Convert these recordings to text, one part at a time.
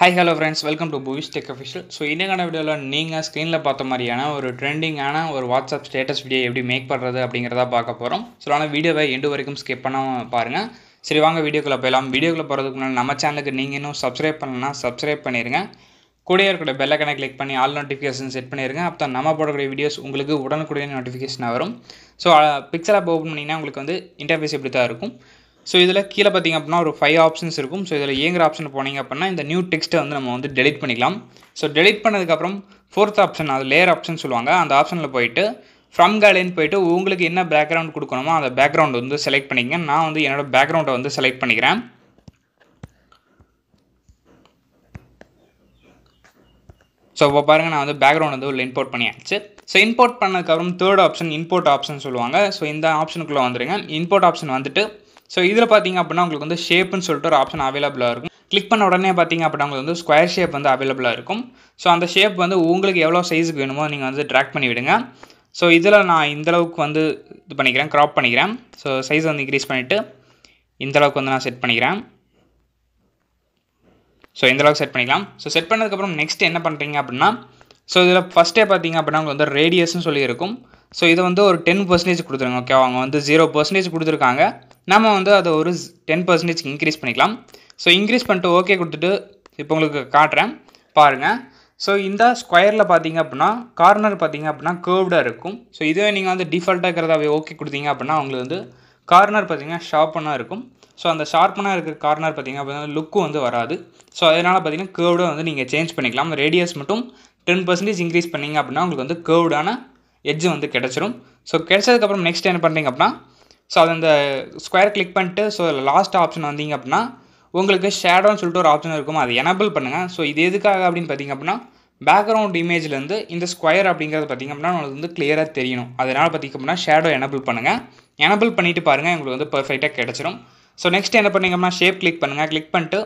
high hello friends welcome to Buvi's tech official so இன்னைக்கான வீடியோவில் நீங்கள் ஸ்க்ரீனில் பார்த்த மாதிரியான ஒரு ட்ரெண்டிங்கான ஒரு வாட்ஸ்அப் ஸ்டேட்டஸ் வீடியோ எப்படி மேக் பண்ணுறது அப்படிங்கிறத பார்க்க போகிறோம் ஸோ ஆனால் வீடியோவை எண்டு வரைக்கும் ஸ்கிப் பண்ணாமல் பாருங்கள் சரி வாங்க வீடியோக்குள்ளே போயிடலாம் வீடியோக்குள்ளே போகிறதுக்கு முன்னாடி நம்ம சேனலுக்கு நீங்கள் இன்னும் சப்ஸ்கிரைப் பண்ணலன்னா சப்ஸ்கிரைப் பண்ணிடுங்க கூடிய இருக்கிற பெல்லைக்கனை கிளிக் பண்ணி ஆல் நோட்டிஃபிகேஷன் செட் பண்ணிடுங்க அப்போ தான் நம்ம போடக்கூடிய வீடியோஸ் உங்களுக்கு உடனுக்குடியான நோட்டிஃபிகேஷனாக வரும் ஸோ பிக்சர் ஆப் ஓப்பன் பண்ணிங்கன்னா உங்களுக்கு வந்து இன்டர்ஃபேஸ் இப்படி தான் இருக்கும் ஸோ இதில் கீழே பார்த்திங்க அப்படின்னா ஒரு ஃபைவ் ஆப்ஷன்ஸ் இருக்கும் ஸோ இதில் ஏங்கிற ஆப்ஷன் போனீங்க அப்படின்னா இந்த நியூ டெக்ஸ்ட்டை வந்து நம்ம வந்து டெலிட் பண்ணிக்கலாம் ஸோ டெலிட் பண்ணதுக்கப்புறம் ஃபோர்த் ஆப்ஷன் அது லேயர் ஆப்ஷன் சொல்லுவாங்க அந்த ஆப்ஷனில் போயிட்டு ஃப்ரம் கேலரின்னு போயிட்டு உங்களுக்கு என்ன பேக்ரவுண்ட் கொடுக்கணுமோ அந்த பேக்ரவுண்ட் வந்து செலக்ட் பண்ணிக்கங்க நான் வந்து என்னோடய பேக்ரவுண்டை வந்து செலக்ட் பண்ணிக்கிறேன் ஸோ இப்போ பாருங்கள் நான் வந்து பேக்ரவுண்ட் வந்து உள்ள இம்போர்ட் பண்ணியாச்சு ஸோ இம்போர்ட் பண்ணதுக்கப்புறம் தேர்ட் ஆப்ஷன் இம்போர்ட் ஆப்ஷன் சொல்லுவாங்க ஸோ இந்த ஆப்ஷனுக்குள்ளே வந்துடுங்க இம்போர்ட் ஆப்ஷன் வந்துட்டு ஸோ இதில் பார்த்தீங்க அப்படின்னா உங்களுக்கு வந்து ஷேப்புன்னு சொல்லிட்டு ஒரு ஆப்ஷன் அவைலபிளாக இருக்கும் கிளிக் பண்ண உடனே பார்த்தீங்க அப்படின்னா உங்களுக்கு வந்து ஸ்கொயர் ஷேப் வந்து அவைலபிளாக இருக்கும் ஸோ அந்த ஷேப் வந்து உங்களுக்கு எவ்வளோ சைஸுக்கு வேணுமோ நீங்கள் வந்து ட்ராக் பண்ணி விடுங்க ஸோ இதில் நான் இந்தளவுக்கு வந்து இது பண்ணிக்கிறேன் க்ராப் பண்ணிக்கிறேன் ஸோ சைஸ் வந்து இன்க்ரீஸ் பண்ணிவிட்டு இந்தளவுக்கு வந்து நான் செட் பண்ணிக்கிறேன் ஸோ இந்தளவுக்கு செட் பண்ணிக்கலாம் ஸோ செட் பண்ணதுக்கப்புறம் நெக்ஸ்ட் என்ன பண்ணுறீங்க அப்படின்னா ஸோ இதில் ஃபஸ்ட்டே பார்த்தீங்க அப்படின்னா உங்களுக்கு வந்து ரேடியஸ்ன்னு சொல்லியிருக்கும் ஸோ இதை வந்து ஒரு டென் பர்சன்டேஜ் கொடுத்துருங்க ஓகே அவங்க வந்து ஜீரோ பர்சன்டேஜ் கொடுத்துருக்காங்க நம்ம வந்து அதை ஒரு டென் பர்சன்டேஜ் இன்க்ரீஸ் பண்ணிக்கலாம் ஸோ இன்க்ரீஸ் பண்ணிட்டு ஓகே கொடுத்துட்டு இப்போ உங்களுக்கு காட்டுறேன் பாருங்கள் ஸோ இந்த ஸ்கொயரில் பார்த்தீங்க அப்படின்னா கார்னர் பார்த்தீங்க அப்படின்னா கேர்வ்டாக இருக்கும் ஸோ இதுவே நீங்கள் வந்து டிஃபால்ட்டாக இருக்கிறதாவே ஓகே கொடுத்தீங்க அப்படின்னா உங்களுக்கு வந்து கார்னர் பார்த்தீங்கன்னா ஷார்ப்பனாக இருக்கும் ஸோ அந்த ஷார்ப்பனாக இருக்கிற கார்னர் பார்த்தீங்க அப்படின்னா லுக்கும் வந்து வராது ஸோ அதனால் பார்த்தீங்கன்னா கேர்வ்டாக வந்து நீங்கள் சேஞ்ச் பண்ணிக்கலாம் ரேடியஸ் மட்டும் டென் பர்சன்டேஜ் இன்க்ரீஸ் பண்ணிங்க அப்படின்னா உங்களுக்கு வந்து கேர்வ்டான எட்ஜ் வந்து கிடச்சிரும் ஸோ கிடச்சதுக்கப்புறம் நெக்ஸ்ட் என்ன பண்ணுறீங்க அப்படின்னா ஸோ அது அந்த ஸ்கொயர் கிளிக் பண்ணிட்டு ஸோ லாஸ்ட் ஆப்ஷன் வந்தீங்க அப்படின்னா உங்களுக்கு ஷேடோன்னு சொல்லிட்டு ஒரு ஆப்ஷன் இருக்கும் அதை எனபிள் பண்ணுங்கள் ஸோ இது எதுக்காக அப்படின்னு பார்த்தீங்க அப்படின்னா பேக்ரவுண்ட் இமேஜ்லேருந்து இந்த ஸ்கொயர் அப்படிங்கிறது பார்த்திங்க அப்படின்னா உங்களுக்கு வந்து கிளியராக தெரியணும் அதனால் பார்த்திங்க அப்படின்னா ஷேடோ எனபிள் பண்ணுங்கள் எனபிள் பண்ணிவிட்டு பாருங்கள் உங்களுக்கு வந்து பர்ஃபெக்டாக கிடச்சிரும் ஸோ நெக்ஸ்ட் என்ன அப்படின்னா ஷேப் கிளிக் பண்ணுங்கள் கிளிக் பண்ணிட்டு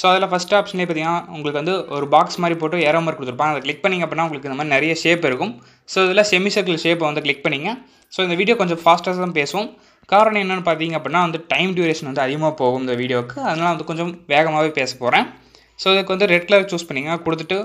ஸோ அதில் ஃபஸ்ட் ஆப்ஷனே பார்த்தீங்கன்னா உங்களுக்கு வந்து ஒரு பாக்ஸ் மாதிரி போட்டு ஏரோ மாதிரி கொடுத்துருப்பாங்க அதை கிளிக் பண்ணிங்க அப்படின்னா உங்களுக்கு இந்த மாதிரி நிறைய ஷேப் இருக்கும் ஸோ இதில் செமி சர்க்கிள் ஷேப்பை வந்து கிளிக் பண்ணிங்க ஸோ இந்த வீடியோ கொஞ்சம் ஃபாஸ்ட்டாக தான் பேசுவோம் காரணம் என்னென்னு பார்த்தீங்க அப்படின்னா வந்து டைம் டியூரேஷன் வந்து அதிகமாக போகும் இந்த வீடியோவுக்கு அதனால் வந்து கொஞ்சம் வேகமாகவே பேச போகிறேன் ஸோ இதுக்கு வந்து ரெட் கலர் சூஸ் பண்ணிங்க கொடுத்துட்டு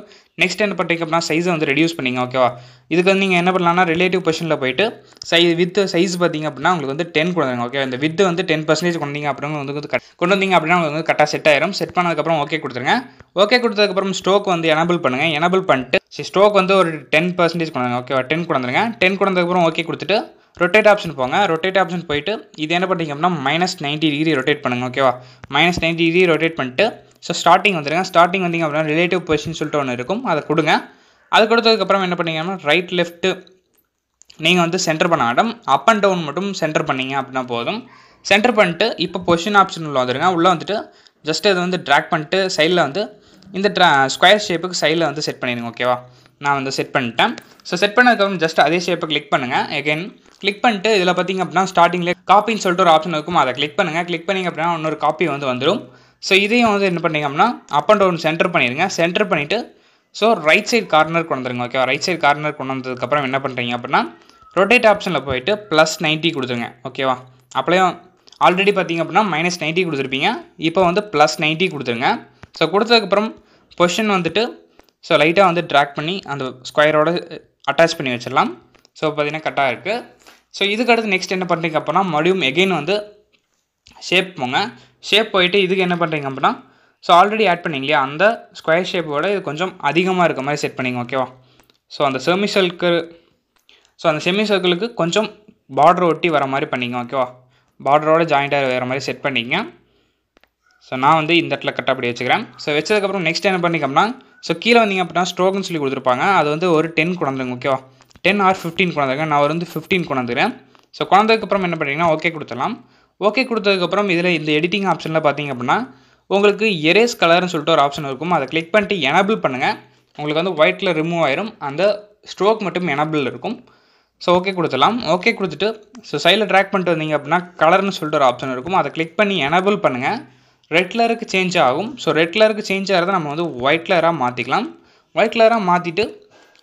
நெக்ஸ்ட் என்ன பண்ணுறீங்க அப்படின்னா சைஸை வந்து ரெடியூஸ் பண்ணிங்க ஓகேவா இதுக்கு வந்து நீங்கள் என்ன பண்ணலாம்னா ரிலேட்டிவ் பொசிஷனில் போயிட்டு சைஸ் வித் சைஸ் பார்த்தீங்க அப்படின்னா உங்களுக்கு வந்து டென் கொடுங்க ஓகே இந்த வித் வந்து டென் பர்சன்டேஜ் கொண்டீங்க அப்படின்னு வந்து கொண்டு வந்தீங்க அப்படின்னா உங்களுக்கு வந்து கரெக்டாக செட் ஆயிரும் செட் பண்ணதுக்கப்புறம் ஓகே கொடுத்துருங்க ஓகே கொடுத்ததுக்கப்புறம் ஸ்டோக் வந்து எனபிள் பண்ணுங்கள் எனபிள் பண்ணிட்டு ஸ்டோக் வந்து ஒரு டென் பர்சன்டேஜ் கொண்டாங்க ஓகேவா டென் கொண்டாந்துருங்க டென் கொண்டதுக்கப்புறம் ஓகே கொடுத்துட்டு ரொட்டேட் ஆப்ஷன் போங்க ரொட்டேட் ஆப்ஷன் போயிட்டு இது என்ன பண்ணுறீங்கன்னா அப்படின்னா மைனஸ் நைன்ட்டி டிகிரி ரொட்டேட் பண்ணுங்கள் ஓகேவா மைனஸ் நைன்ட்டி டிகிரி ரொட்டேட் பண்ணிட்டு ஸோ ஸ்டார்டிங் வந்துடுங்க ஸ்டார்டிங் வந்தீங்க அப்படின்னா ரிலேட்டிவ் பொசிஷன் சொல்லிட்டு ஒன்று இருக்கும் அதை கொடுங்க அது கொடுத்ததுக்கப்புறம் என்ன பண்ணீங்கன்னா ரைட் லெஃப்ட்டு நீங்கள் வந்து சென்டர் பண்ண மேடம் அப் அண்ட் டவுன் மட்டும் சென்டர் பண்ணீங்க அப்படின்னா போதும் சென்டர் பண்ணிட்டு இப்போ பொசிஷன் ஆப்ஷன் உள்ள வந்துடுங்க உள்ளே வந்துட்டு ஜஸ்ட் இதை வந்து ட்ராக் பண்ணிட்டு சைடில் வந்து இந்த ட்ரா ஸ்கொயர் ஷேப்புக்கு சைடில் வந்து செட் பண்ணிடுங்க ஓகேவா நான் வந்து செட் பண்ணிட்டேன் ஸோ செட் பண்ணதுக்கப்புறம் ஜஸ்ட் அதே ஷேப்பை கிளிக் பண்ணுங்கள் எகைன் கிளிக் பண்ணிட்டு இதில் பார்த்திங்க அப்படின்னா ஸ்டார்டிங்கில் காப்பின்னு சொல்லிட்டு ஒரு ஆப்ஷன் இருக்கும் அதை கிளிக் பண்ணுங்கள் கிளிக் பண்ணிங்க அப்படின்னா இன்னொரு காப்பி வந்து வந்துடும் ஸோ இதையும் வந்து என்ன பண்ணிங்க அப்படின்னா அப் அண்ட் டவுன் சென்டர் பண்ணிடுங்க சென்டர் பண்ணிவிட்டு ஸோ ரைட் சைடு கார்னர் கொண்டு வந்துருங்க ஓகேவா ரைட் சைடு கார்னர் கொண்டு வந்ததுக்கப்புறம் என்ன பண்ணுறீங்க அப்படின்னா ரொட்டேட் ஆப்ஷனில் போயிட்டு ப்ளஸ் நைன்ட்டி கொடுத்துருங்க ஓகேவா அப்படியும் ஆல்ரெடி பார்த்திங்க அப்படின்னா மைனஸ் நைன்ட்டி கொடுத்துருப்பீங்க இப்போ வந்து ப்ளஸ் நைன்ட்டி கொடுத்துருங்க ஸோ கொடுத்ததுக்கப்புறம் பொஷன் வந்துட்டு ஸோ லைட்டாக வந்து ட்ராக் பண்ணி அந்த ஸ்கொயரோட அட்டாச் பண்ணி வச்சிடலாம் ஸோ பார்த்திங்கன்னா கரெக்டாக இருக்குது ஸோ இதுக்கடுத்து நெக்ஸ்ட் என்ன பண்ணுறீங்க அப்படின்னா மறுபடியும் எகெயின் வந்து ஷேப் போங்க ஷேப் போயிட்டு இதுக்கு என்ன பண்ணுறீங்க அப்படின்னா ஸோ ஆல்ரெடி ஆட் பண்ணிங்க இல்லையா அந்த ஸ்கொயர் ஷேப்போட இது கொஞ்சம் அதிகமாக இருக்க மாதிரி செட் பண்ணிங்க ஓகேவா ஸோ அந்த செமி சர்க்கிள் ஸோ அந்த செமி சர்க்கிளுக்கு கொஞ்சம் பார்டர் ஒட்டி வர மாதிரி பண்ணிங்க ஓகேவா பார்டரோட ஜாயிண்டாக வேறு மாதிரி செட் பண்ணிங்க ஸோ நான் வந்து இந்த இடத்துல கரெக்டாக அப்படி வச்சுக்கிறேன் ஸோ வச்சதுக்கப்புறம் நெக்ஸ்ட் என்ன அப்படின்னா ஸோ கீழே வந்தீங்க அப்படின்னா ஸ்ட்ரோக்குன்னு சொல்லி கொடுத்துருப்பாங்க அது வந்து ஒரு டென் கொடுந்துருங்க ஓகேவா டென் ஆர் ஃபிஃப்டீன் கொண்டாந்துருக்கேன் நான் வந்து ஃபிஃப்டீன் கொண்டாந்துக்கிறேன் ஸோ கொண்டாந்ததுக்கப்புறம் என்ன பண்ணுறீங்கன்னா ஓகே கொடுத்துடலாம் ஓகே கொடுத்ததுக்கப்புறம் இதில் இந்த எடிட்டிங் ஆப்ஷனில் பார்த்தீங்க அப்படின்னா உங்களுக்கு எரேஸ் கலர்னு சொல்லிட்டு ஒரு ஆப்ஷன் இருக்கும் அதை கிளிக் பண்ணிட்டு எனபிள் பண்ணுங்கள் உங்களுக்கு வந்து ஒயிட்டில் ரிமூவ் ஆயிரும் அந்த ஸ்ட்ரோக் மட்டும் எனபிள் இருக்கும் ஸோ ஓகே கொடுத்துடலாம் ஓகே கொடுத்துட்டு ஸோ சைடில் ட்ராக் பண்ணிட்டு வந்தீங்க அப்படின்னா கலர்னு சொல்லிட்டு ஒரு ஆப்ஷன் இருக்கும் அதை கிளிக் பண்ணி எனபிள் பண்ணுங்கள் ரெட் கலருக்கு சேஞ்ச் ஆகும் ஸோ ரெட் கலருக்கு சேஞ்ச் ஆகிறத நம்ம வந்து ஒயிட் கலராக மாற்றிக்கலாம் ஒயிட் கலராக மாற்றிட்டு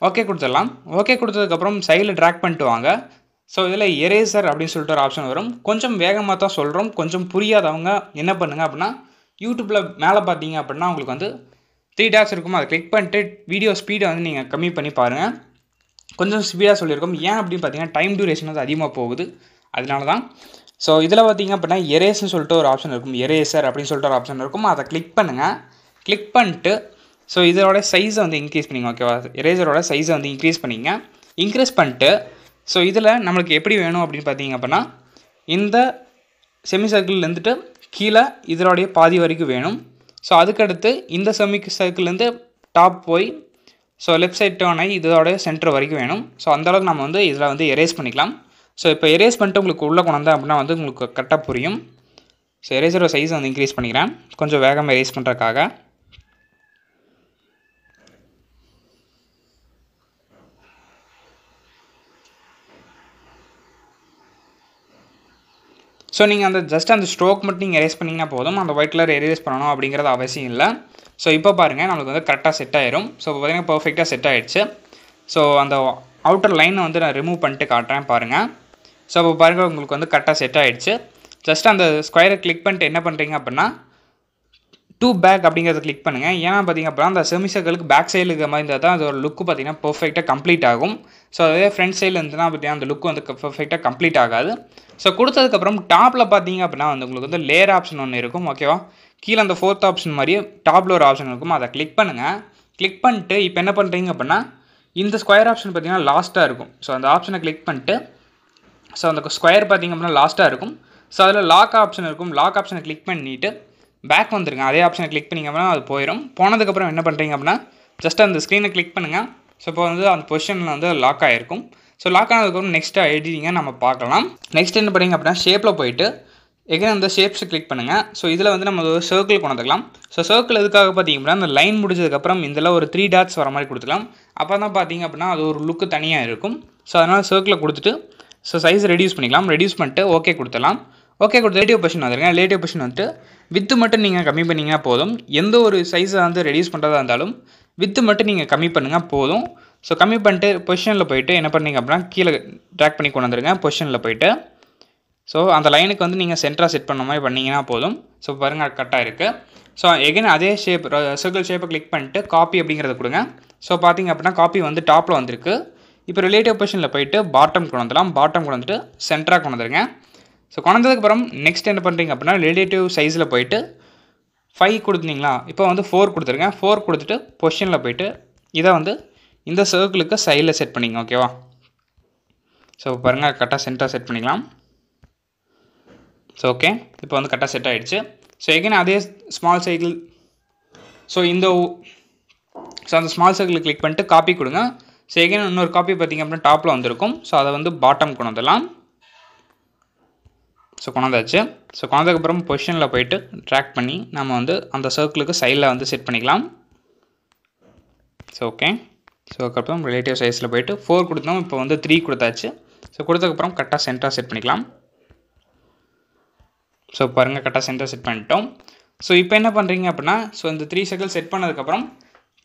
ஓகே கொடுத்துடலாம் ஓகே கொடுத்ததுக்கப்புறம் சைடில் ட்ராக் பண்ணிட்டு வாங்க ஸோ இதில் எரேசர் அப்படின்னு சொல்லிட்டு ஒரு ஆப்ஷன் வரும் கொஞ்சம் வேகமாக தான் சொல்கிறோம் கொஞ்சம் புரியாதவங்க என்ன பண்ணுங்கள் அப்படின்னா யூடியூப்பில் மேலே பார்த்தீங்க அப்படின்னா உங்களுக்கு வந்து த்ரீ டேஸ் இருக்கும் அதை கிளிக் பண்ணிட்டு வீடியோ ஸ்பீடை வந்து நீங்கள் கம்மி பண்ணி பாருங்கள் கொஞ்சம் ஸ்பீடாக சொல்லியிருக்கோம் ஏன் அப்படின்னு பார்த்தீங்கன்னா டைம் டியூரேஷன் வந்து அதிகமாக போகுது அதனால தான் ஸோ இதில் பார்த்தீங்க அப்படின்னா எரேஸ்னு சொல்லிட்டு ஒரு ஆப்ஷன் இருக்கும் எரேசர் அப்படின்னு சொல்லிட்டு ஒரு ஆப்ஷன் இருக்கும் அதை கிளிக் பண்ணுங்கள் கிளிக் பண்ணிட்டு ஸோ இதோட சைஸை வந்து இன்க்ரீஸ் பண்ணிங்க ஓகேவா எரேசரோட சைஸை வந்து இன்க்ரீஸ் பண்ணிங்க இன்க்ரீஸ் பண்ணிட்டு ஸோ இதில் நம்மளுக்கு எப்படி வேணும் அப்படின்னு பார்த்தீங்க அப்படின்னா இந்த செமி சர்க்கிள்லேருந்துட்டு கீழே இதனுடைய பாதி வரைக்கும் வேணும் ஸோ அதுக்கடுத்து இந்த செமி சர்க்கிள்லேருந்து டாப் போய் ஸோ லெஃப்ட் சைட் டேன் ஆகி இதோடைய சென்டர் வரைக்கும் வேணும் ஸோ அந்தளவுக்கு நம்ம வந்து இதில் வந்து எரேஸ் பண்ணிக்கலாம் ஸோ இப்போ எரேஸ் பண்ணிட்டு உங்களுக்கு உள்ளே கொண்டாந்தேன் அப்படின்னா வந்து உங்களுக்கு கரெக்டாக புரியும் ஸோ எரேசரோட சைஸ் வந்து இன்க்ரீஸ் பண்ணிக்கிறேன் கொஞ்சம் வேகமாக எரேஸ் பண்ணுறதுக்காக ஸோ நீங்கள் அந்த ஜஸ்ட் அந்த ஸ்ட்ரோக் மட்டும் நீங்கள் எரேஸ் பண்ணிங்கன்னா போதும் அந்த ஒயிட் கலர் எரேஸ் பண்ணணும் அப்படிங்கிறது அவசியம் இல்லை ஸோ இப்போ பாருங்கள் நம்மளுக்கு வந்து கரெக்டாக செட் ஆயிரும் ஸோ இப்போ பார்த்தீங்கன்னா பர்ஃபெக்டாக செட் ஆகிடுச்சு ஸோ அந்த அவுட்டர் லைனை வந்து நான் ரிமூவ் பண்ணிட்டு காட்டுறேன் பாருங்கள் ஸோ இப்போ பாருங்கள் உங்களுக்கு வந்து கரெக்டாக செட் ஆகிடுச்சு ஜஸ்ட் அந்த ஸ்கொயரை கிளிக் பண்ணிட்டு என்ன பண்ணுறீங்க அப்படின்னா டூ பேக் அப்படிங்கிறத கிளிக் பண்ணுங்கள் ஏன்னா பார்த்திங்க அப்படின்னா அந்த செமிசர்களுக்கு பேக் சைடில் இருக்கிற மாதிரி இருந்தால் தான் அதோட லுக்கு பார்த்திங்கன்னா பர்ஃபெக்டாக கம்ப்ளீட் ஆகும் ஸோ அதே ஃப்ரண்ட் சைடில் இருந்துன்னா பார்த்திங்கன்னா அந்த லுக் வந்து பர்ஃபெக்டாக கம்ப்ளீட் ஆகாது ஸோ கொடுத்ததுக்கப்புறம் டாப்பில் பார்த்தீங்க அப்படின்னா வந்து உங்களுக்கு வந்து லேயர் ஆப்ஷன் ஒன்று இருக்கும் ஓகேவா கீழே அந்த ஃபோர்த் ஆப்ஷன் மாதிரியே டாப்பில் ஒரு ஆப்ஷன் இருக்கும் அதை கிளிக் பண்ணுங்கள் கிளிக் பண்ணிட்டு இப்போ என்ன பண்ணுறீங்க அப்படின்னா இந்த ஸ்கொயர் ஆப்ஷன் பார்த்திங்கன்னா லாஸ்ட்டாக இருக்கும் ஸோ அந்த ஆப்ஷனை கிளிக் பண்ணிட்டு ஸோ அந்த ஸ்கொயர் பார்த்திங்க அப்படின்னா லாஸ்ட்டாக இருக்கும் ஸோ அதில் லாக் ஆப்ஷன் இருக்கும் லாக் ஆப்ஷனை கிளிக் பண்ணிவிட்டு பேக் வந்துருங்க அதே ஆப்ஷனை கிளிக் பண்ணிங்க அப்படின்னா அது போயிடும் போனதுக்கப்புறம் என்ன பண்ணுறீங்க அப்படின்னா ஜஸ்ட் அந்த ஸ்க்ரீனை கிளிக் பண்ணுங்கள் ஸோ இப்போ வந்து அந்த பொசிஷனில் வந்து லாக் ஆகிருக்கும் ஸோ லாக் ஆனதுக்கப்புறம் நெக்ஸ்ட்டு எடிட்டிங்கை நம்ம பார்க்கலாம் நெக்ஸ்ட் என்ன பண்ணிங்க அப்படின்னா ஷேப்பில் போயிட்டு எகைன் அந்த ஷேப்ஸ் கிளிக் பண்ணுங்கள் ஸோ இதில் வந்து நம்ம ஒரு சர்க்கிள் கொண்டுக்கலாம் ஸோ சர்க்கிள் எதுக்காக பார்த்தீங்க அப்படின்னா அந்த லைன் முடிஞ்சதுக்கப்புறம் இதில் ஒரு த்ரீ டாட்ஸ் வர மாதிரி கொடுத்துக்கலாம் அப்போ தான் பார்த்தீங்க அப்படின்னா அது ஒரு லுக்கு தனியாக இருக்கும் ஸோ அதனால் சர்க்கிளில் கொடுத்துட்டு ஸோ சைஸ் ரெடியூஸ் பண்ணிக்கலாம் ரெடியூஸ் பண்ணிட்டு ஓகே கொடுத்துடலாம் ஓகே கொடுத்து லேட்டிவ் பொசிஷன் வந்துருங்க லேட்டிவ் பொசிஷன் வந்துட்டு வித்து மட்டும் நீங்கள் கம்மி பண்ணிங்க போதும் எந்த ஒரு சைஸை வந்து ரெடியூஸ் பண்ணுறதா இருந்தாலும் வித்து மட்டும் நீங்கள் கம்மி பண்ணுங்கள் போதும் ஸோ கம்மி பண்ணிட்டு பொசிஷனில் போயிட்டு என்ன பண்ணீங்க அப்படின்னா கீழே ட்ராக் பண்ணி கொண்டு வந்துருங்க பொசிஷனில் போயிட்டு ஸோ அந்த லைனுக்கு வந்து நீங்கள் சென்டராக செட் பண்ண மாதிரி பண்ணிங்கன்னா போதும் ஸோ பாருங்கள் கரெக்டாக இருக்குது ஸோ எகைன் அதே ஷேப் சர்க்கிள் ஷேப்பை கிளிக் பண்ணிட்டு காப்பி அப்படிங்கிறத கொடுங்க ஸோ பார்த்தீங்க அப்படின்னா காப்பி வந்து டாப்பில் வந்திருக்கு இப்போ ரிலேட்டிவ் பொசிஷனில் போயிட்டு பாட்டம் கொண்டு வந்துடலாம் பாட்டம் கொண்டு வந்துட்டு சென்டராக கொண்டு வந்துருங்க ஸோ குறைஞ்சதுக்கப்புறம் நெக்ஸ்ட் என்ன பண்ணுறீங்க அப்படின்னா ரிலேட்டிவ் சைஸில் போயிட்டு ஃபைவ் கொடுத்தீங்களா இப்போ வந்து ஃபோர் கொடுத்துருக்கேன் ஃபோர் கொடுத்துட்டு பொஷனில் போயிட்டு இதை வந்து இந்த சர்க்கிளுக்கு சைடில் செட் பண்ணிங்க ஓகேவா ஸோ பாருங்கள் கரெக்டாக சென்டராக செட் பண்ணிக்கலாம் ஸோ ஓகே இப்போ வந்து கரெக்டாக செட் ஆகிடுச்சு ஸோ எகேன் அதே ஸ்மால் சைக்கிள் ஸோ இந்த ஸோ அந்த ஸ்மால் சர்க்கிள் கிளிக் பண்ணிட்டு காப்பி கொடுங்க ஸோ எகேன் இன்னொரு காப்பி பார்த்திங்க அப்படின்னா டாப்பில் வந்திருக்கும் ஸோ அதை வந்து பாட்டம் கொண்டு வந்துடலாம் ஸோ கொண்டாந்தாச்சு ஸோ கொண்டாந்ததுக்கப்புறம் பொசிஷனில் போயிட்டு ட்ராக் பண்ணி நம்ம வந்து அந்த சர்க்கிளுக்கு சைடில் வந்து செட் பண்ணிக்கலாம் ஸோ ஓகே ஸோ அதுக்கப்புறம் ரிலேட்டிவ் சைஸில் போயிட்டு ஃபோர் கொடுத்தோம் இப்போ வந்து த்ரீ கொடுத்தாச்சு ஸோ கொடுத்ததுக்கப்புறம் கரெக்டாக சென்டராக செட் பண்ணிக்கலாம் ஸோ பாருங்கள் கரெக்டாக சென்டர் செட் பண்ணிட்டோம் ஸோ இப்போ என்ன பண்ணுறீங்க அப்படின்னா ஸோ இந்த த்ரீ சர்க்கிள் செட் பண்ணதுக்கப்புறம்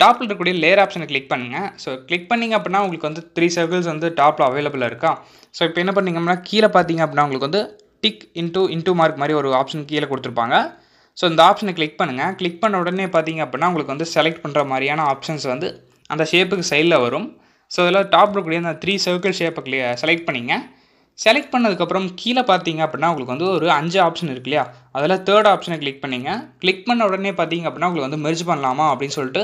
டாப்பில் இருக்கக்கூடிய லேயர் ஆப்ஷனை கிளிக் பண்ணுங்கள் ஸோ கிளிக் பண்ணிங்க அப்படின்னா உங்களுக்கு வந்து த்ரீ சர்க்கிள்ஸ் வந்து டாப்பில் அவைலபிளாக இருக்கா ஸோ இப்போ என்ன பண்ணிங்க அப்படின்னா கீழே பார்த்தீங்க அப்படின்னா உங்களுக்கு வந்து டிக் இன்டூ இன்டூ மார்க் மாதிரி ஒரு ஆப்ஷன் கீழே கொடுத்துருப்பாங்க ஸோ இந்த ஆப்ஷனை கிளிக் பண்ணுங்கள் கிளிக் பண்ண உடனே பார்த்தீங்க அப்படின்னா உங்களுக்கு வந்து செலக்ட் பண்ணுற மாதிரியான ஆப்ஷன்ஸ் வந்து அந்த ஷேப்புக்கு சைடில் வரும் ஸோ இதில் டாப் இருக்கக்கூடிய அந்த த்ரீ சர்க்கிள் ஷேப்பை கிளிய செலக்ட் பண்ணிங்க செலக்ட் பண்ணதுக்கப்புறம் கீழே பார்த்தீங்க அப்படின்னா உங்களுக்கு வந்து ஒரு அஞ்சு ஆப்ஷன் இருக்கு இல்லையா அதில் தேர்ட் ஆப்ஷனை கிளிக் பண்ணிங்க கிளிக் பண்ண உடனே பார்த்தீங்க அப்படின்னா உங்களுக்கு வந்து மெர்ஜ் பண்ணலாமா அப்படின்னு சொல்லிட்டு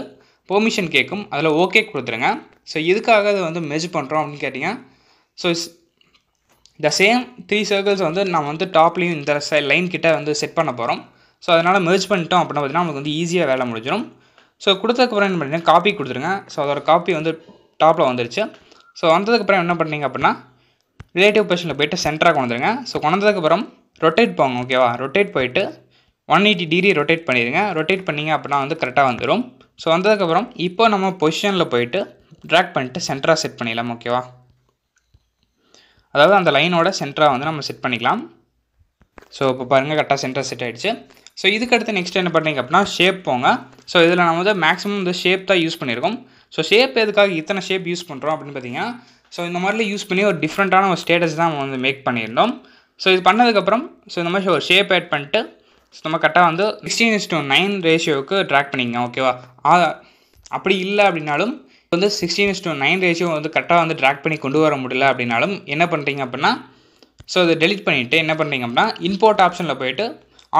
பெர்மிஷன் கேட்கும் அதில் ஓகே கொடுத்துருங்க ஸோ இதுக்காக அதை வந்து மெர்ஜ் பண்ணுறோம் அப்படின்னு கேட்டிங்க ஸோ இந்த சேம் த்ரீ சர்க்கிள்ஸ் வந்து நம்ம வந்து டாப்லேயும் இந்த லைன் கிட்டே வந்து செட் பண்ண போகிறோம் ஸோ அதனால் மெர்ஜ் பண்ணிட்டோம் அப்படின்னா பார்த்தீங்கன்னா நமக்கு வந்து ஈஸியாக வேலை முடிஞ்சிடும் ஸோ கொடுத்ததுக்கப்புறம் என்ன பண்ணிங்கன்னா காப்பி கொடுத்துருங்க ஸோ அதோட காப்பி வந்து டாப்பில் வந்துருச்சு ஸோ வந்ததுக்கப்புறம் என்ன பண்ணிங்க அப்படின்னா ரிலேட்டிவ் பொசிஷனில் போயிட்டு சென்டராக கொண்டுருங்க ஸோ கொண்டதுக்கப்புறம் ரொட்டேட் போங்க ஓகேவா ரொட்டேட் போயிட்டு ஒன் எயிட்டி டிகிரி ரொட்டேட் பண்ணிடுங்க ரொட்டேட் பண்ணிங்க அப்படின்னா வந்து கரெக்டாக வந்துடும் ஸோ வந்ததுக்கப்புறம் இப்போ நம்ம பொசிஷனில் போயிட்டு ட்ராக் பண்ணிட்டு சென்டராக செட் பண்ணிடலாம் ஓகேவா அதாவது அந்த லைனோட சென்டராக வந்து நம்ம செட் பண்ணிக்கலாம் ஸோ இப்போ பாருங்கள் கரெக்டாக சென்டர் செட் ஆகிடுச்சு ஸோ இதுக்கடுத்து நெக்ஸ்ட் என்ன பண்ணுறீங்க அப்படின்னா ஷேப் போங்க ஸோ இதில் நம்ம வந்து மேக்ஸிமம் இந்த ஷேப் தான் யூஸ் பண்ணியிருக்கோம் ஸோ ஷேப் எதுக்காக இத்தனை ஷேப் யூஸ் பண்ணுறோம் அப்படின்னு பார்த்தீங்கன்னா ஸோ இந்த மாதிரிலாம் யூஸ் பண்ணி ஒரு டிஃப்ரெண்ட்டான ஒரு ஸ்டேட்டஸ் தான் நம்ம வந்து மேக் பண்ணியிருந்தோம் ஸோ இது பண்ணதுக்கப்புறம் ஸோ இந்த மாதிரி ஒரு ஷேப் ஆட் பண்ணிட்டு ஸோ நம்ம கரெக்டாக வந்து சிக்ஸ்டீன் இஸ் டூ நைன் ரேஷியோவுக்கு ட்ராக் பண்ணிக்கோங்க ஓகேவா அப்படி இல்லை அப்படின்னாலும் வந்து சிக்ஸ்டீன் டு நைன் ரேஷியோ வந்து கரெக்டாக வந்து ட்ராக் பண்ணி கொண்டு வர முடியல அப்படின்னாலும் என்ன பண்ணுறீங்க அப்படின்னா ஸோ அதை டெலிட் பண்ணிவிட்டு என்ன பண்ணுறீங்க அப்படின்னா இம்போர்ட் ஆப்ஷனில் போயிட்டு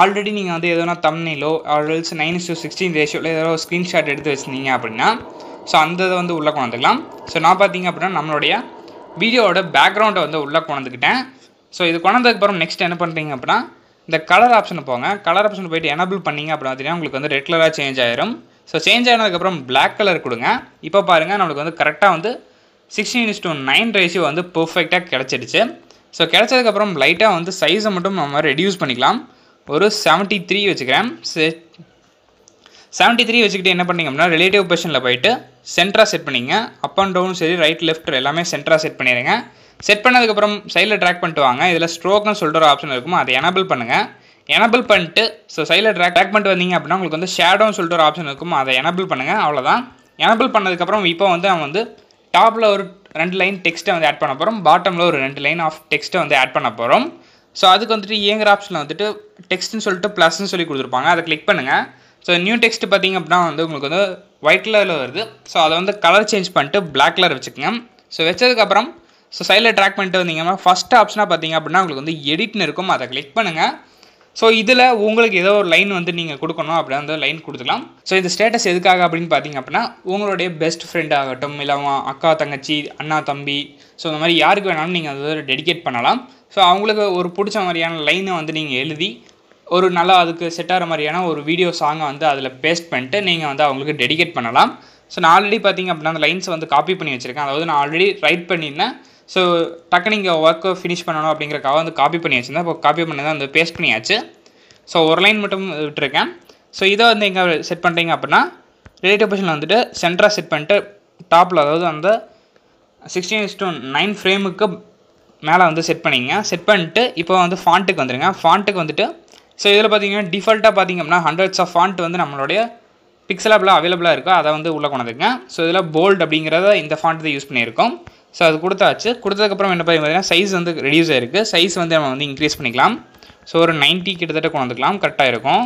ஆல்ரெடி நீங்கள் வந்து எதனா தம்னிலோ ஆல்ரெல்ஸ் நைன் இஸ்டோ சிக்ஸ்டீன் ரேஷியோவில் ஏதோ ஸ்க்ரீன்ஷாட் எடுத்து வச்சுருந்தீங்க அப்படின்னா ஸோ அந்த இதை வந்து உள்ளே கொண்டுக்கலாம் ஸோ நான் பார்த்தீங்க அப்படின்னா நம்மளுடைய வீடியோவோட பேக்ரவுண்டை வந்து உள்ளே கொண்டுக்கிட்டேன் ஸோ இது கொண்டதுக்கப்புறம் நெக்ஸ்ட் என்ன பண்ணுறீங்க அப்படின்னா இந்த கலர் ஆப்ஷன் போங்க கலர் ஆப்ஷன் போயிட்டு எனபிள் பண்ணிங்க அப்படின்னா உங்களுக்கு வந்து ரெட் கலராக சேஞ்ச் ஆயிரும் ஸோ சேஞ்ச் ஆனதுக்கப்புறம் பிளாக் கலர் கொடுங்க இப்போ பாருங்கள் நம்மளுக்கு வந்து கரெக்டாக வந்து சிக்ஸ்டீன் இன்ஸ் டூ நைன் ரேஷியோ வந்து பர்ஃபெக்டாக கிடச்சிடுச்சு ஸோ கிடச்சதுக்கப்புறம் லைட்டாக வந்து சைஸை மட்டும் நம்ம ரெடியூஸ் பண்ணிக்கலாம் ஒரு செவன்ட்டி த்ரீ வச்சுக்கிறேன் செவன்ட்டி த்ரீ வச்சுக்கிட்டு என்ன பண்ணிங்க அப்படின்னா ரிலேட்டிவ் பொசிஷனில் போயிட்டு சென்டராக செட் பண்ணிங்க அப் அண்ட் டவுன் சரி ரைட் லெஃப்ட் எல்லாமே சென்டராக செட் பண்ணிடுங்க செட் பண்ணதுக்கப்புறம் சைடில் ட்ராக் பண்ணிட்டு வாங்க இதில் ஸ்ட்ரோக்குன்னு சொல்லிட்டு ஒரு ஆப்ஷன் இருக்குமோ அதை எனபிள் பண்ணுங்கள் எனபிள் பண்ணிட்டு ஸோ சைடில் ட்ராக் ட்ராக் பண்ணிட்டு வந்தீங்க அப்படின்னா உங்களுக்கு வந்து ஷேடோன்னு சொல்லிட்டு ஒரு ஆப்ஷன் இருக்கும் அதை எனபிள் பண்ணுங்கள் அவ்வளோதான் எனபிள் பண்ணதுக்கப்புறம் இப்போ வந்து அவன் வந்து டாப்பில் ஒரு ரெண்டு லைன் டெக்ஸ்ட்டை வந்து ஆட் பண்ண போகிறோம் பாட்டமில் ஒரு ரெண்டு லைன் ஆஃப் டெக்ஸ்ட்டை வந்து ஆட் பண்ண போகிறோம் ஸோ அதுக்கு வந்துட்டு இயங்குற ஆப்ஷனில் வந்துட்டு டெக்ஸ்ட்னு சொல்லிட்டு ப்ளஸ்ன்னு சொல்லி கொடுத்துருப்பாங்க அதை கிளிக் பண்ணுங்கள் ஸோ நியூ டெக்ஸ்ட் பார்த்திங்க அப்படின்னா வந்து உங்களுக்கு வந்து ஒயிட் கலரில் வருது ஸோ அதை வந்து கலர் சேஞ்ச் பண்ணிட்டு பிளாக் கலர் வச்சுக்கோங்க ஸோ வச்சதுக்கப்புறம் ஸோ சைடில் ட்ராக் பண்ணிட்டு வந்தீங்கன்னா ஃபஸ்ட் ஆப்ஷனாக பார்த்தீங்க அப்படின்னா உங்களுக்கு வந்து எடிட்னு இருக்கும் அதை கிளிக் பண்ணுங்கள் ஸோ இதில் உங்களுக்கு ஏதோ ஒரு லைன் வந்து நீங்கள் கொடுக்கணும் அப்படின்னா வந்து லைன் கொடுத்துக்கலாம் ஸோ இந்த ஸ்டேட்டஸ் எதுக்காக அப்படின்னு பார்த்தீங்க அப்படின்னா உங்களுடைய பெஸ்ட் ஃப்ரெண்ட் ஆகட்டும் இல்லை அக்கா தங்கச்சி அண்ணா தம்பி ஸோ இந்த மாதிரி யாருக்கு வேணாலும் நீங்கள் அதை டெடிகேட் பண்ணலாம் ஸோ அவங்களுக்கு ஒரு பிடிச்ச மாதிரியான லைனை வந்து நீங்கள் எழுதி ஒரு நல்லா அதுக்கு செட் ஆகிற மாதிரியான ஒரு வீடியோ சாங்கை வந்து அதில் பேஸ்ட் பண்ணிட்டு நீங்கள் வந்து அவங்களுக்கு டெடிகேட் பண்ணலாம் ஸோ நான் ஆல்ரெடி பார்த்தீங்க அப்படின்னா அந்த லைன்ஸை வந்து காப்பி பண்ணி வச்சுருக்கேன் அதாவது நான் ஆல்ரெடி ரைட் பண்ணியிருந்தேன் ஸோ டக்கு நீங்கள் ஒர்க்கை ஃபினிஷ் பண்ணணும் அப்படிங்கிறக்காக வந்து காப்பி பண்ணி வச்சுருந்தேன் இப்போ காப்பி பண்ணி தான் வந்து பேஸ்ட் பண்ணியாச்சு ஸோ ஒரு லைன் மட்டும் விட்டுருக்கேன் ஸோ இதை வந்து எங்கே செட் பண்ணுறீங்க அப்படின்னா ரிலேட்டிவ் பொசிஷனில் வந்துட்டு சென்டராக செட் பண்ணிட்டு டாப்பில் அதாவது அந்த சிக்ஸ்டீன் இஸ் டூ நைன் ஃப்ரேமுக்கு மேலே வந்து செட் பண்ணிங்க செட் பண்ணிட்டு இப்போ வந்து ஃபாண்ட்டுக்கு வந்துடுங்க ஃபாண்ட்டுக்கு வந்துட்டு ஸோ இதில் பார்த்தீங்கன்னா டிஃபால்ட்டாக பார்த்திங்க அப்படின்னா ஹண்ட்ரட்ஸ் ஆஃப் ஃபாண்ட் வந்து நம்மளுடைய பிக்சல் அவைலபிளாக இருக்கோ அதை வந்து உள்ளே கொண்டதுங்க ஸோ இதில் போல்ட் அப்படிங்கிறத இந்த ஃபாண்ட் யூஸ் பண்ணியிருக்கோம் ஸோ அது கொடுத்தாச்சு கொடுத்ததுக்கப்புறம் என்ன பார்த்தீங்கன்னா சைஸ் வந்து ரெடியூஸ் ஆகிருக்கு சைஸ் வந்து நம்ம வந்து இன்க்ரீஸ் பண்ணிக்கலாம் ஸோ ஒரு நைன்ட்டி கிட்டத்தட்ட கொண்டு வந்துக்கலாம் கரெக்டாக இருக்கும்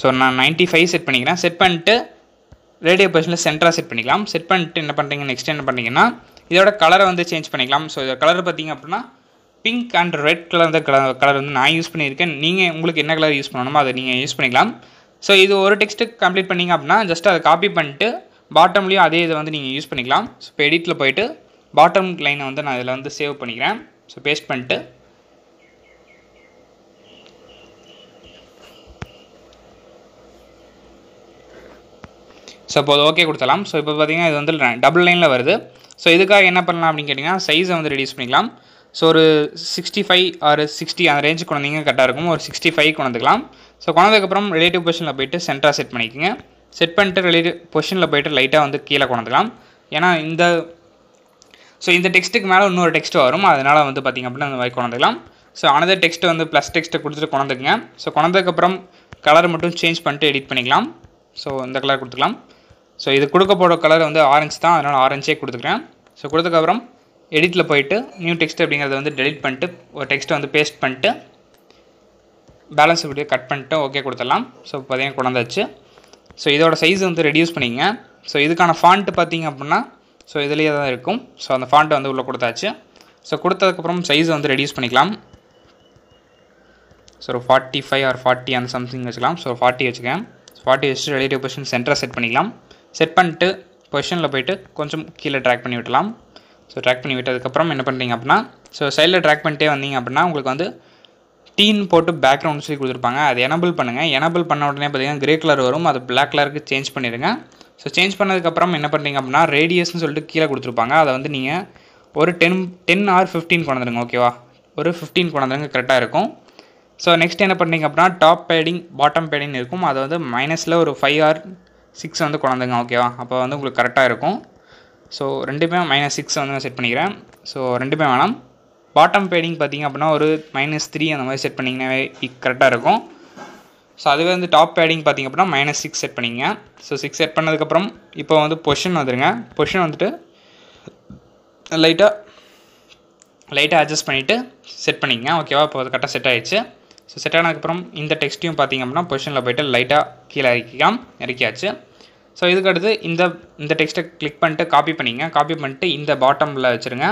ஸோ நான் நைன்ட்டி ஃபைவ் செட் பண்ணிக்கிறேன் செட் பண்ணிட்டு ரேடியோ பொசிஷனில் சென்டராக செட் பண்ணிக்கலாம் செட் பண்ணிட்டு என்ன பண்ணுறீங்க நெக்ஸ்ட் என்ன பண்ணிங்கன்னா இதோட கலரை வந்து சேஞ்ச் பண்ணிக்கலாம் ஸோ இதோட கலர் பார்த்திங்க அப்படின்னா பிங்க் அண்ட் ரெட் கலர் அந்த கலர் கலர் வந்து நான் யூஸ் பண்ணியிருக்கேன் நீங்கள் உங்களுக்கு என்ன கலர் யூஸ் பண்ணணுமோ அதை நீங்கள் யூஸ் பண்ணிக்கலாம் ஸோ இது ஒரு டெக்ஸ்ட்டு கம்ப்ளீட் பண்ணிங்க அப்படின்னா ஜஸ்ட் அதை காப்பி பண்ணிட்டு பாட்டம்லேயும் அதே இதை வந்து நீங்கள் யூஸ் பண்ணிக்கலாம் ஸோ இப்போ எடிட்டில் போயிட்டு பாட்டம் லைனை வந்து நான் இதில் வந்து சேவ் பண்ணிக்கிறேன் ஸோ பேஸ்ட் பண்ணிட்டு ஸோ இப்போ ஓகே கொடுத்தலாம் ஸோ இப்போ பார்த்தீங்கன்னா இது வந்து டபுள் லைனில் வருது ஸோ இதுக்காக என்ன பண்ணலாம் அப்படின்னு கேட்டிங்கன்னா சைஸை வந்து ரெடியூஸ் பண்ணிக்கலாம் ஸோ ஒரு சிக்ஸ்டி ஃபைவ் ஆறு சிக்ஸ்டி அந்த ரேஞ்சு குழந்தைங்க கரெக்டாக இருக்கும் ஒரு சிக்ஸ்டி ஃபைவ் கொண்டுக்கலாம் ஸோ கொண்டதுக்கப்புறம் ரிலேட்டிவ் பொசிஷனில் போயிட்டு சென்டராக செட் பண்ணிக்கோங்க செட் பண்ணிட்டு ரிலேட் பொசிஷனில் போய்ட்டு லைட்டாக வந்து கீழே கொண்டுக்கலாம் ஏன்னா இந்த ஸோ இந்த டெக்ஸ்ட்டுக்கு மேலே இன்னொரு டெக்ஸ்ட் வரும் அதனால் வந்து பார்த்திங்க அப்படின்னா அந்த மாதிரி கொண்டுக்கலாம் ஸோ அனதர் டெக்ஸ்ட்டு வந்து ப்ளஸ் டெக்ஸ்ட்டை கொடுத்துட்டு கொண்டுக்குங்க ஸோ கொண்டதுக்கப்புறம் கலர் மட்டும் சேஞ்ச் பண்ணிட்டு எடிட் பண்ணிக்கலாம் ஸோ இந்த கலர் கொடுத்துக்கலாம் ஸோ இது கொடுக்க போகிற கலர் வந்து ஆரஞ்சு தான் அதனால் ஆரஞ்சே கொடுத்துக்கிறேன் ஸோ கொடுத்ததுக்கப்புறம் எடிட்டில் போயிட்டு நியூ டெக்ஸ்ட் அப்படிங்கிறத வந்து டெலிட் பண்ணிட்டு ஒரு டெக்ஸ்ட்டை வந்து பேஸ்ட் பண்ணிட்டு பேலன்ஸ் இப்படியே கட் பண்ணிட்டு ஓகே கொடுத்துடலாம் ஸோ பார்த்தீங்கன்னா கொண்டாந்தாச்சு ஸோ இதோட சைஸ் வந்து ரெடியூஸ் பண்ணிங்க ஸோ இதுக்கான ஃபாண்ட்டு பார்த்தீங்க அப்படின்னா ஸோ இதுலேயே தான் இருக்கும் ஸோ அந்த ஃபாண்ட்டை வந்து உள்ளே கொடுத்தாச்சு ஸோ கொடுத்ததுக்கப்புறம் சைஸ் வந்து ரெடியூஸ் பண்ணிக்கலாம் ஸோ ஒரு ஃபார்ட்டி ஃபைவ் ஆர் ஃபார்ட்டி அந்த சம்திங் வச்சுக்கலாம் ஸோ ஃபார்ட்டி வச்சுக்கேன் ஃபார்ட்டி வச்சுட்டு ரிலேட்டிவ் பொசிஷன் சென்டராக செட் பண்ணிக்கலாம் செட் பண்ணிட்டு பொசிஷனில் போயிட்டு கொஞ்சம் கீழே ட்ராக் பண்ணி விடலாம் ஸோ ட்ராக் பண்ணி விட்டதுக்கப்புறம் என்ன பண்ணுறீங்க அப்படின்னா ஸோ சைடில் ட்ராக் பண்ணிட்டே வந்தீங்க அப்படின்னா உங்களுக்கு வந்து டீன் போட்டு பேக்ரவுண்ட் சொல்லி கொடுத்துருப்பாங்க அது எனபிள் பண்ணுங்கள் எனபிள் பண்ண உடனே பார்த்தீங்கன்னா கிரே கலர் வரும் அது பிளாக் கலருக்கு சேஞ்ச் பண்ணிடுங்க ஸோ சேஞ்ச் பண்ணதுக்கப்புறம் என்ன பண்ணுறீங்க அப்படின்னா ரேடியஸ்னு சொல்லிட்டு கீழே கொடுத்துருப்பாங்க அதை வந்து நீங்கள் ஒரு டென் டென் ஆர் ஃபிஃப்டீன் கொண்டுருங்க ஓகேவா ஒரு ஃபிஃப்டீன் கொண்டாந்துருங்க கரெக்டாக இருக்கும் ஸோ நெக்ஸ்ட் என்ன பண்ணுறீங்க அப்படின்னா டாப் பேடிங் பாட்டம் பேடிங் இருக்கும் அதை வந்து மைனஸில் ஒரு ஃபைவ் ஆர் சிக்ஸ் வந்து கொண்டாந்துங்க ஓகேவா அப்போ வந்து உங்களுக்கு கரெக்டாக இருக்கும் ஸோ ரெண்டுமே மைனஸ் சிக்ஸ் வந்து நான் செட் பண்ணிக்கிறேன் ஸோ ரெண்டுமே வேணாம் பாட்டம் பேடிங் பார்த்திங்க அப்படின்னா ஒரு மைனஸ் த்ரீ அந்த மாதிரி செட் பண்ணிங்கன்னாவே கரெக்டாக இருக்கும் ஸோ அதுவே வந்து டாப் பேடிங் பார்த்திங்க அப்படின்னா மைனஸ் சிக்ஸ் செட் பண்ணிங்க ஸோ சிக்ஸ் செட் பண்ணதுக்கப்புறம் இப்போ வந்து பொஷன் வந்துடுங்க பொஷன் வந்துட்டு லைட்டாக லைட்டாக அட்ஜஸ்ட் பண்ணிவிட்டு செட் பண்ணிங்க ஓகேவா இப்போ அது கரெக்டாக செட் ஆகிடுச்சு ஸோ செட் ஆனதுக்கப்புறம் இந்த டெக்ஸ்ட்டையும் பார்த்திங்க அப்படின்னா பொஷனில் போய்ட்டு லைட்டாக கீழே இறக்கிக்கலாம் இறக்கியாச்சு ஸோ இதுக்கடுத்து இந்த இந்த டெக்ஸ்ட்டை கிளிக் பண்ணிட்டு காப்பி பண்ணிங்க காப்பி பண்ணிட்டு இந்த பாட்டமில் வச்சுருங்க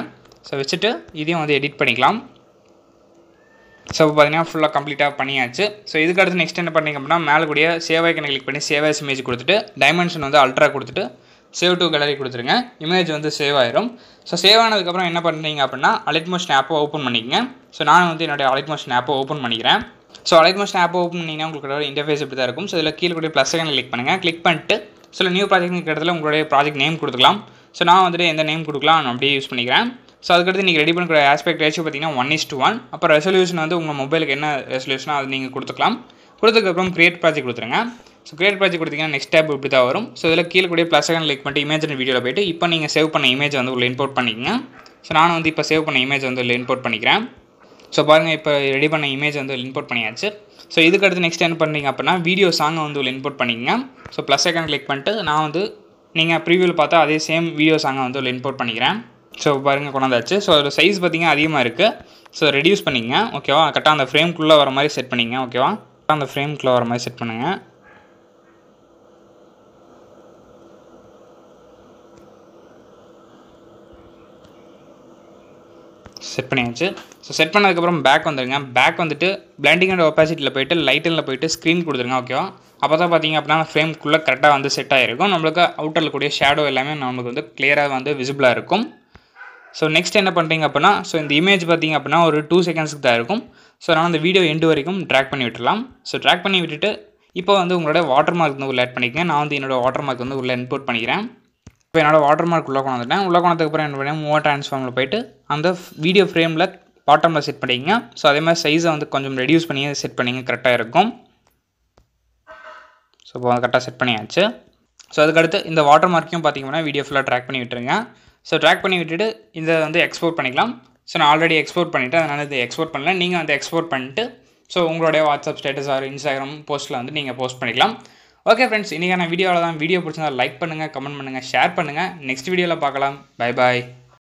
ஸோ வச்சுட்டு இதையும் வந்து எடிட் பண்ணிக்கலாம் ஸோ இப்போ பார்த்தீங்கன்னா ஃபுல்லாக கம்ப்ளீட்டாக பண்ணியாச்சு ஸோ இதுக்கு அடுத்து நெக்ஸ்ட் என்ன பண்ணிங்க அப்படின்னா மேலே கூடிய சேவ் ஐக்கனை கிளிக் பண்ணி சேவ் இமேஜ் கொடுத்துட்டு டைமென்ஷன் வந்து அல்ட்ரா கொடுத்துட்டு சேவ் டூ கேலரி கொடுத்துருங்க இமேஜ் வந்து சேவ் ஆயிரும் ஸோ சேவ் ஆனதுக்கப்புறம் என்ன பண்ணுறீங்க அப்படின்னா அலைட் மோஷன் ஆப்பை ஓப்பன் பண்ணிக்கங்க ஸோ நான் வந்து என்னுடைய அலைட் மோஷன் ஆப்பை ஓப்பன் பண்ணிக்கிறேன் ஸோ அலைட் மோஷன் ஆப்பை ஓப்பன் பண்ணிங்கன்னா உங்களோட இன்டர்ஃபேஸ் இப்படி தான் இருக்கும் ஸோ இதில் கீழே கூட ப்ளஸ் செகண்ட் கிளிக் பண்ணுங்கள் கிளிக் பண்ணிட்டு சில நியூ ப்ராஜெக்ட் கிட்டத்தில் உங்களுடைய ப்ராஜெக்ட் நேம் கொடுக்கலாம் ஸோ நான் வந்துட்டு எந்த நேம் கொடுக்கலாம் நான் அப்படியே யூஸ் பண்ணிக்கிறேன் ஸோ அதுக்கடுத்து நீங்கள் ரெடி பண்ணக்கூடிய ஆஸ்பெக்ட் ரேஷியோ பார்த்தீங்கன்னா ஒன் இஸ் டூ ஒன் அப்போ ரெசல்யூஷன் வந்து உங்கள் மொபைலுக்கு என்ன ரெசல்யூஷனோ அது நீங்கள் கொடுத்துக்கலாம் கொடுத்ததுக்கப்புறம் கிரியேட் ப்ராஜெக்ட் கொடுத்துருங்க ஸோ கிரியேட் ப்ராஜெக்ட் கொடுத்தீங்கன்னா நெக்ஸ்ட் டேப் இப்படி தான் வரும் ஸோ இதில் கீழே கூட ப்ளஸ் செகண்ட் லைக் பண்ணிட்டு இமேஜ் வீடியோவில் போய்ட்டு இப்போ நீங்கள் சேவ் பண்ண இமேஜ் வந்து உள்ள இம்போர்ட் பண்ணிக்கங்க ஸோ நான் வந்து இப்போ சேவ் பண்ண இமேஜ் வந்து உள்ள இம்போர்ட் பண்ணிக்கிறேன் ஸோ பாருங்கள் இப்போ ரெடி பண்ண இமேஜ் வந்து இம்போர்ட் பண்ணியாச்சு ஸோ இதுக்கடுத்து நெக்ஸ்ட் என்ன பண்ணுறீங்க அப்படின்னா வீடியோ சாங்கை வந்து உள்ள இம்போர்ட் பண்ணிக்கங்க ஸோ ப்ளஸ் செகண்ட் கிளிக் பண்ணிட்டு நான் வந்து நீங்கள் ப்ரீவியூவில் பார்த்தா அதே சேம் வீடியோ சாங்கை வந்து உள்ள இம்போர்ட் பண்ணிக்கிறேன் ஸோ பாருங்கள் கொண்டாந்தாச்சு ஸோ அதோட சைஸ் பார்த்திங்கன்னா அதிகமாக இருக்குது ஸோ ரெடியூஸ் பண்ணிங்க ஓகேவா கரெக்டாக அந்த ஃப்ரேம்குள்ளே வர மாதிரி செட் பண்ணிங்க ஓகேவா கரெக்டாக அந்த ஃப்ரேம்குள்ளே வர மாதிரி செட் பண்ணுங்கள் செட் பண்ணியாச்சு ஸோ செட் பண்ணதுக்கப்புறம் பேக் வந்துடுங்க பேக் வந்துட்டு பிளாண்டிங் அண்ட் ஒப்பாசிட்டியில் போயிட்டு லைட்டனில் போயிட்டு ஸ்க்ரீன் கொடுத்துருங்க ஓகேவா அப்போ தான் பார்த்தீங்க அப்படின்னா குள்ளே கரெக்டாக வந்து செட் ஆகிருக்கும் நம்மளுக்கு அவுட்டரில் கூடிய ஷேடோ எல்லாமே நம்மளுக்கு வந்து கிளியராக வந்து விசிபிளாக இருக்கும் ஸோ நெக்ஸ்ட் என்ன பண்ணுறீங்க அப்படின்னா ஸோ இந்த இமேஜ் பார்த்திங்க அப்படின்னா ஒரு டூ செகண்ட்ஸ்க்கு தான் இருக்கும் ஸோ அதனால் அந்த வீடியோ எண்டு வரைக்கும் ட்ராக் பண்ணி விட்டுலாம் ஸோ ட்ராக் பண்ணி விட்டுட்டு இப்போ வந்து உங்களோட வாட்டர் மார்க் வந்து உள்ளே ஆட் பண்ணிக்கங்க நான் வந்து என்னோட வாட்டர் மார்க் வந்து உள்ளே இன்போர்ட் பண்ணிக்கிறேன் இப்போ என்னோடய வாட்டர் மார்க் உள்ளே கொண்டாந்துட்டேன் உள்ளே கொண்டதுக்கு அப்புறம் என்ன பண்ணுவேன் மூவா ட்ரான்ஸ்ஃபார்மில் போயிட்டு அந்த வீடியோ ஃப்ரேமில் பாட்டமில் செட் பண்ணிக்கங்க ஸோ அதே மாதிரி சைஸை வந்து கொஞ்சம் ரெடியூஸ் பண்ணி செட் பண்ணிங்க கரெக்டாக இருக்கும் ஸோ இப்போ கரெக்டாக செட் பண்ணியாச்சு ஸோ அதுக்கடுத்து இந்த வாட்டர் மார்க்கையும் பார்த்தீங்கன்னா வீடியோ ஃபுல்லாக ட்ராக் பண்ணி விட்டுருங்க ஸோ ட்ராக் பண்ணி விட்டுட்டு இதை வந்து எக்ஸ்போர்ட் பண்ணிக்கலாம் ஸோ நான் ஆல்ரெடி எக்ஸ்போர்ட் பண்ணிவிட்டேன் அதனால் இதை எக்ஸ்போர்ட் பண்ணல நீங்கள் வந்து எக்ஸ்போர்ட் பண்ணிட்டு ஸோ உங்களுடைய வாட்ஸ்அப் ஸ்டேட்டஸ் ஆர் இன்ஸ்டாகிராம் போஸ்ட்டில் வந்து நீங்கள் போஸ்ட் பண்ணிக்கலாம் ஓகே ஃப்ரெண்ட்ஸ் இன்றைக்கான வீடியோவில் தான் வீடியோ பிடிச்சிருந்தால் லைக் பண்ணுங்கள் கமெண்ட் பண்ணுங்கள் ஷேர் பண்ணுங்கள் நெக்ஸ்ட் வீடியோவில் பார்க்கலாம் பை பாய்